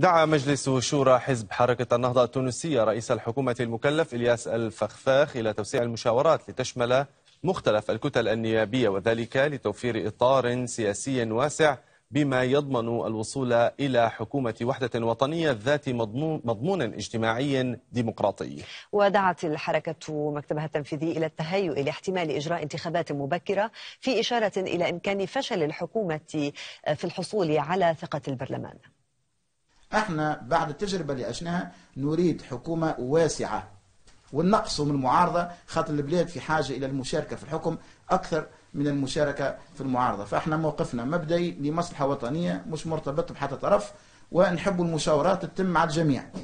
دعا مجلس شورى حزب حركة النهضة التونسية رئيس الحكومة المكلف إلياس الفخفاخ إلى توسيع المشاورات لتشمل مختلف الكتل النيابية وذلك لتوفير إطار سياسي واسع بما يضمن الوصول إلى حكومة وحدة وطنية ذات مضمون, مضمون اجتماعي ديمقراطي ودعت الحركة مكتبها التنفيذي إلى التهيؤ لاحتمال إجراء انتخابات مبكرة في إشارة إلى إمكان فشل الحكومة في الحصول على ثقة البرلمان احنا بعد التجربة اللي عشناها نريد حكومة واسعة والنقص من المعارضة خاطر البلاد في حاجة إلى المشاركة في الحكم أكثر من المشاركة في المعارضة فاحنا موقفنا مبدئي لمصلحة وطنية مش مرتبط بحتى طرف ونحب المشاورات تتم مع الجميع